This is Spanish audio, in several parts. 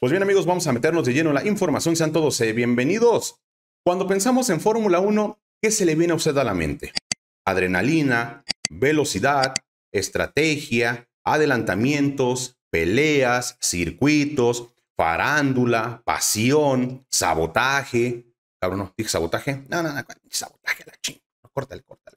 Pues bien amigos, vamos a meternos de lleno en la información. Sean todos eh, bienvenidos. Cuando pensamos en Fórmula 1, ¿qué se le viene a usted a la mente? Adrenalina, velocidad, estrategia, adelantamientos, peleas, circuitos, farándula, pasión, sabotaje. Cabrón, sabotaje. No, no, no, sabotaje, la chingada. corta, el corta...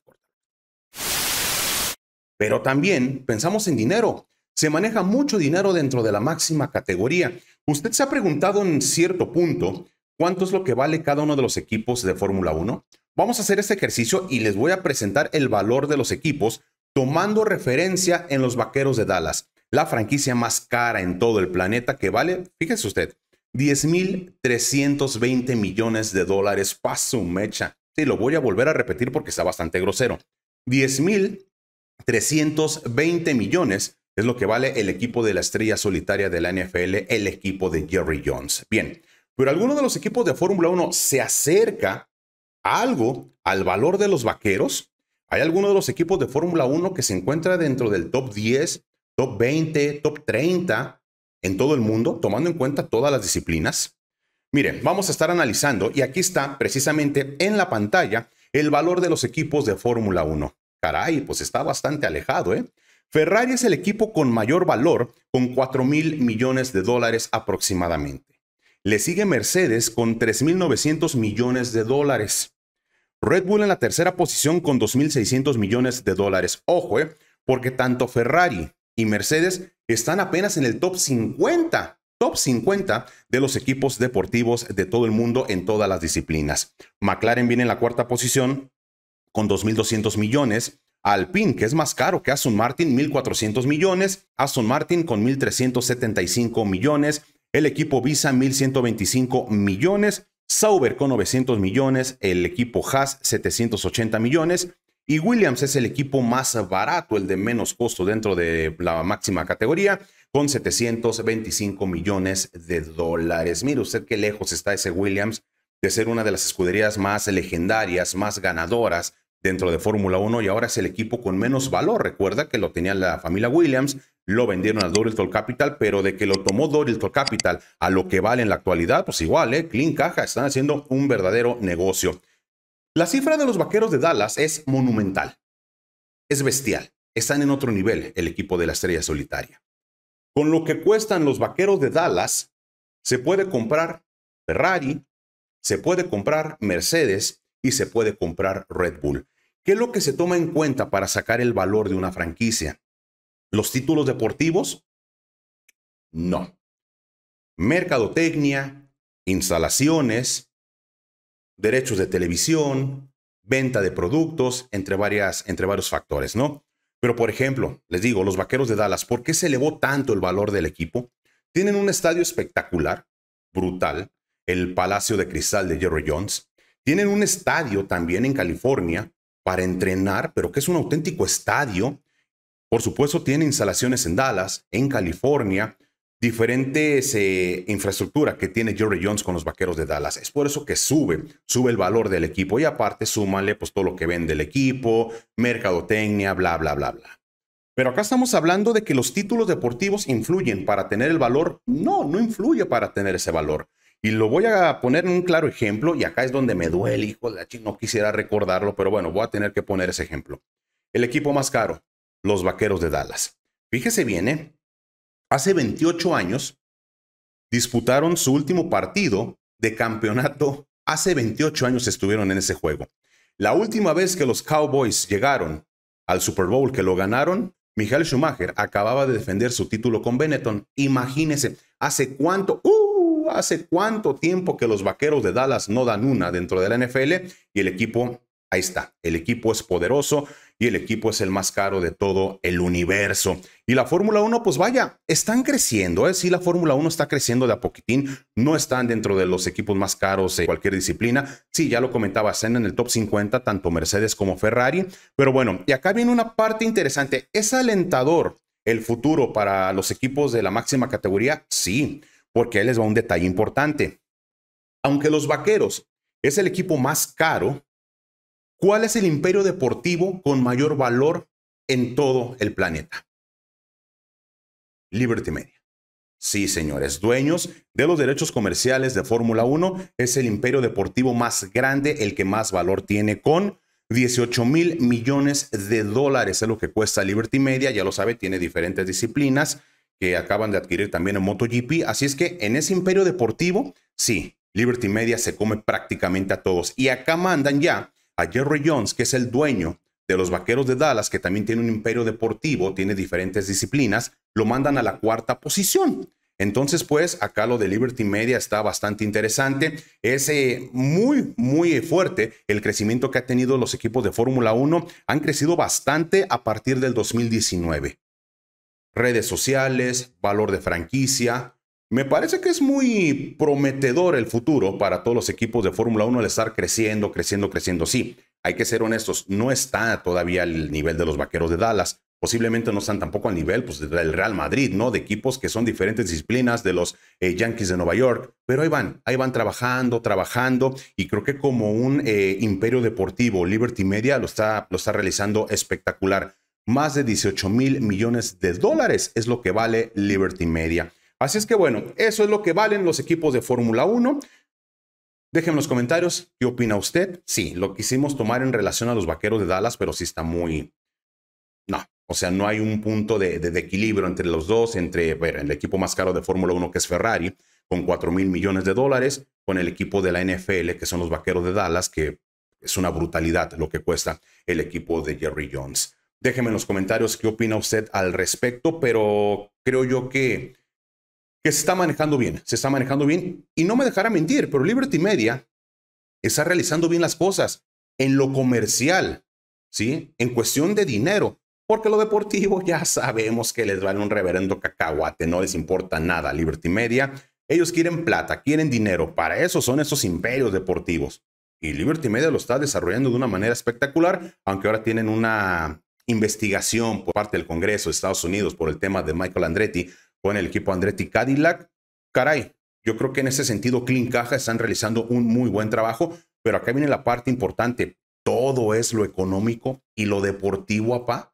Pero también pensamos en dinero se maneja mucho dinero dentro de la máxima categoría. ¿Usted se ha preguntado en cierto punto cuánto es lo que vale cada uno de los equipos de Fórmula 1? Vamos a hacer este ejercicio y les voy a presentar el valor de los equipos tomando referencia en los Vaqueros de Dallas, la franquicia más cara en todo el planeta que vale, fíjese usted, 10.320 millones de dólares. Paso mecha. Sí, lo voy a volver a repetir porque está bastante grosero. 10.320 millones es lo que vale el equipo de la estrella solitaria de la NFL, el equipo de Jerry Jones. Bien, pero alguno de los equipos de Fórmula 1 se acerca algo al valor de los vaqueros. Hay alguno de los equipos de Fórmula 1 que se encuentra dentro del top 10, top 20, top 30 en todo el mundo, tomando en cuenta todas las disciplinas. Miren, vamos a estar analizando y aquí está precisamente en la pantalla el valor de los equipos de Fórmula 1. Caray, pues está bastante alejado, ¿eh? Ferrari es el equipo con mayor valor, con 4 mil millones de dólares aproximadamente. Le sigue Mercedes con 3.900 millones de dólares. Red Bull en la tercera posición con 2.600 millones de dólares. Ojo, eh, porque tanto Ferrari y Mercedes están apenas en el top 50, top 50 de los equipos deportivos de todo el mundo en todas las disciplinas. McLaren viene en la cuarta posición con 2.200 millones, Alpine, que es más caro que Aston Martin, 1.400 millones, Aston Martin con 1.375 millones, el equipo Visa 1.125 millones, Sauber con 900 millones, el equipo Haas 780 millones y Williams es el equipo más barato, el de menos costo dentro de la máxima categoría, con 725 millones de dólares. Mire usted qué lejos está ese Williams de ser una de las escuderías más legendarias, más ganadoras, dentro de Fórmula 1 y ahora es el equipo con menos valor. Recuerda que lo tenía la familia Williams, lo vendieron a Dorilton Capital, pero de que lo tomó Dorilton Capital a lo que vale en la actualidad, pues igual, ¿eh? Clean Caja están haciendo un verdadero negocio. La cifra de los vaqueros de Dallas es monumental, es bestial, están en otro nivel el equipo de la estrella solitaria. Con lo que cuestan los vaqueros de Dallas, se puede comprar Ferrari, se puede comprar Mercedes y se puede comprar Red Bull. ¿Qué es lo que se toma en cuenta para sacar el valor de una franquicia? ¿Los títulos deportivos? No. Mercadotecnia, instalaciones, derechos de televisión, venta de productos, entre, entre varios factores, ¿no? Pero, por ejemplo, les digo, los Vaqueros de Dallas, ¿por qué se elevó tanto el valor del equipo? Tienen un estadio espectacular, brutal, el Palacio de Cristal de Jerry Jones. Tienen un estadio también en California para entrenar, pero que es un auténtico estadio. Por supuesto, tiene instalaciones en Dallas, en California, diferentes infraestructuras eh, infraestructura que tiene Jerry Jones con los Vaqueros de Dallas. Es por eso que sube, sube el valor del equipo y aparte súmale pues todo lo que vende el equipo, mercadotecnia, bla, bla, bla, bla. Pero acá estamos hablando de que los títulos deportivos influyen para tener el valor. No, no influye para tener ese valor. Y lo voy a poner en un claro ejemplo, y acá es donde me duele, hijo de la chica, no quisiera recordarlo, pero bueno, voy a tener que poner ese ejemplo. El equipo más caro, los Vaqueros de Dallas. Fíjese bien, ¿eh? hace 28 años disputaron su último partido de campeonato. Hace 28 años estuvieron en ese juego. La última vez que los Cowboys llegaron al Super Bowl que lo ganaron, Michael Schumacher acababa de defender su título con Benetton. Imagínese, hace cuánto. ¡Uh! Hace cuánto tiempo que los vaqueros de Dallas no dan una dentro de la NFL y el equipo, ahí está, el equipo es poderoso y el equipo es el más caro de todo el universo. Y la Fórmula 1, pues vaya, están creciendo, ¿eh? Sí, la Fórmula 1 está creciendo de a poquitín, no están dentro de los equipos más caros de cualquier disciplina. Sí, ya lo comentaba, están en el top 50, tanto Mercedes como Ferrari. Pero bueno, y acá viene una parte interesante. ¿Es alentador el futuro para los equipos de la máxima categoría? Sí porque ahí les va un detalle importante. Aunque los Vaqueros es el equipo más caro, ¿cuál es el imperio deportivo con mayor valor en todo el planeta? Liberty Media. Sí, señores, dueños de los derechos comerciales de Fórmula 1, es el imperio deportivo más grande, el que más valor tiene con 18 mil millones de dólares, es lo que cuesta Liberty Media, ya lo sabe, tiene diferentes disciplinas que acaban de adquirir también en MotoGP. Así es que en ese imperio deportivo, sí, Liberty Media se come prácticamente a todos. Y acá mandan ya a Jerry Jones, que es el dueño de los Vaqueros de Dallas, que también tiene un imperio deportivo, tiene diferentes disciplinas, lo mandan a la cuarta posición. Entonces, pues acá lo de Liberty Media está bastante interesante. Es eh, muy, muy fuerte el crecimiento que ha tenido los equipos de Fórmula 1. Han crecido bastante a partir del 2019 redes sociales, valor de franquicia. Me parece que es muy prometedor el futuro para todos los equipos de Fórmula 1 al estar creciendo, creciendo, creciendo. Sí, hay que ser honestos, no está todavía al nivel de los vaqueros de Dallas. Posiblemente no están tampoco al nivel pues, del Real Madrid, ¿no? De equipos que son diferentes disciplinas de los eh, Yankees de Nueva York. Pero ahí van, ahí van trabajando, trabajando. Y creo que como un eh, imperio deportivo, Liberty Media lo está, lo está realizando espectacular. Más de 18 mil millones de dólares es lo que vale Liberty Media. Así es que bueno, eso es lo que valen los equipos de Fórmula 1. Déjenme en los comentarios qué opina usted. Sí, lo quisimos tomar en relación a los vaqueros de Dallas, pero sí está muy. No, o sea, no hay un punto de, equilibrio entre los dos, entre ver, el equipo más caro de Fórmula 1 que es Ferrari, con 4 mil millones de dólares, con el equipo de la NFL, que son los vaqueros de Dallas, que es una brutalidad lo que cuesta el equipo de Jerry Jones. Déjeme en los comentarios qué opina usted al respecto, pero creo yo que, que se está manejando bien, se está manejando bien y no me dejará mentir, pero Liberty Media está realizando bien las cosas en lo comercial, ¿sí? En cuestión de dinero, porque lo deportivo ya sabemos que les vale un reverendo cacahuate, no les importa nada Liberty Media. Ellos quieren plata, quieren dinero, para eso son esos imperios deportivos. Y Liberty Media lo está desarrollando de una manera espectacular, aunque ahora tienen una, investigación por parte del Congreso de Estados Unidos por el tema de Michael Andretti con el equipo Andretti Cadillac, caray, yo creo que en ese sentido Clean Caja están realizando un muy buen trabajo, pero acá viene la parte importante. Todo es lo económico y lo deportivo, apá.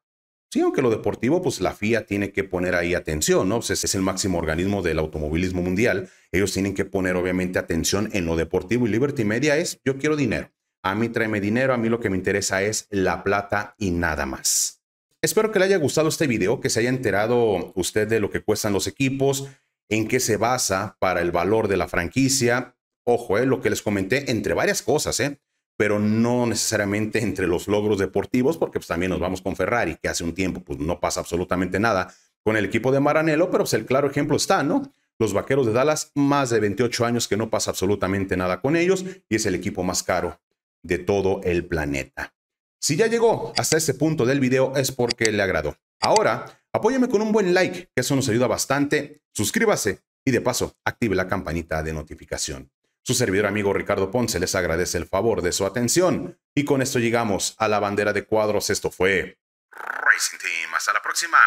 Sí, aunque lo deportivo, pues la FIA tiene que poner ahí atención, ¿no? Pues, es el máximo organismo del automovilismo mundial. Ellos tienen que poner, obviamente, atención en lo deportivo y Liberty Media es, yo quiero dinero. A mí tráeme dinero, a mí lo que me interesa es la plata y nada más. Espero que le haya gustado este video, que se haya enterado usted de lo que cuestan los equipos, en qué se basa para el valor de la franquicia. Ojo, eh, lo que les comenté, entre varias cosas, eh, pero no necesariamente entre los logros deportivos, porque pues, también nos vamos con Ferrari, que hace un tiempo pues, no pasa absolutamente nada con el equipo de Maranello, pero pues, el claro ejemplo está, ¿no? Los Vaqueros de Dallas, más de 28 años que no pasa absolutamente nada con ellos y es el equipo más caro de todo el planeta. Si ya llegó hasta ese punto del video es porque le agradó. Ahora, apóyame con un buen like, que eso nos ayuda bastante. Suscríbase y de paso, active la campanita de notificación. Su servidor amigo Ricardo Ponce les agradece el favor de su atención. Y con esto llegamos a la bandera de cuadros. Esto fue Racing Team. Hasta la próxima.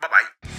Bye bye.